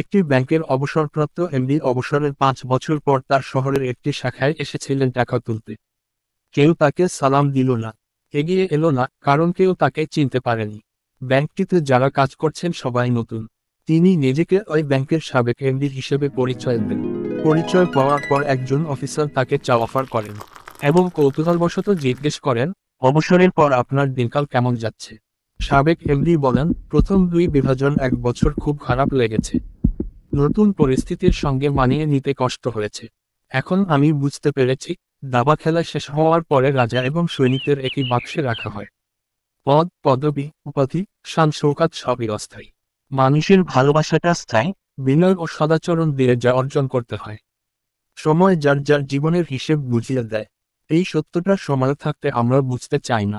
একটি ব্যাংকের অবসরপ্রাপ্ত এমডি অবসরের পাঁচ বছর পর তার শহরের একটি শাখায় এসেছিলেন টাকা তুলতে কেউ তাকে সালাম দিল না এগিয়ে এলো না কারণ কেউ তাকে চিনতে পারেনি ব্যাংকটিতে যারা কাজ করছেন সবাই নতুন তিনি নিজেকে ওই ব্যাংকের সাবেক এমডি হিসেবে পরিচয় দেন পরিচয় পাওয়ার পর একজন অফিসার তাকে চা অফার করেন এবং কৌতূহলবশত জিজ্ঞেস করেন অবসরের পর আপনার দিনকাল কেমন যাচ্ছে সাবেক এমডি বলেন প্রথম দুই বিভাজন এক বছর খুব খারাপ লেগেছে নতুন পরিস্থিতির সঙ্গে মানিয়ে নিতে কষ্ট হয়েছে এখন আমি বুঝতে পেরেছি দাবা খেলা শেষ হওয়ার পরে রাজা এবং সৈনিকদের একই বাক্সে রাখা হয় পদ পদবি উপাধি শান সৌকাত সবই অস্থায়ী মানুষের ভালোবাসাটা স্থায়ী বিনয় ও সদাচরণ দিয়ে যা অর্জন করতে হয় সময় যার যার জীবনের হিসেব বুঝিয়ে দেয় এই সত্যটা সমাজে থাকতে আমরা বুঝতে চাই না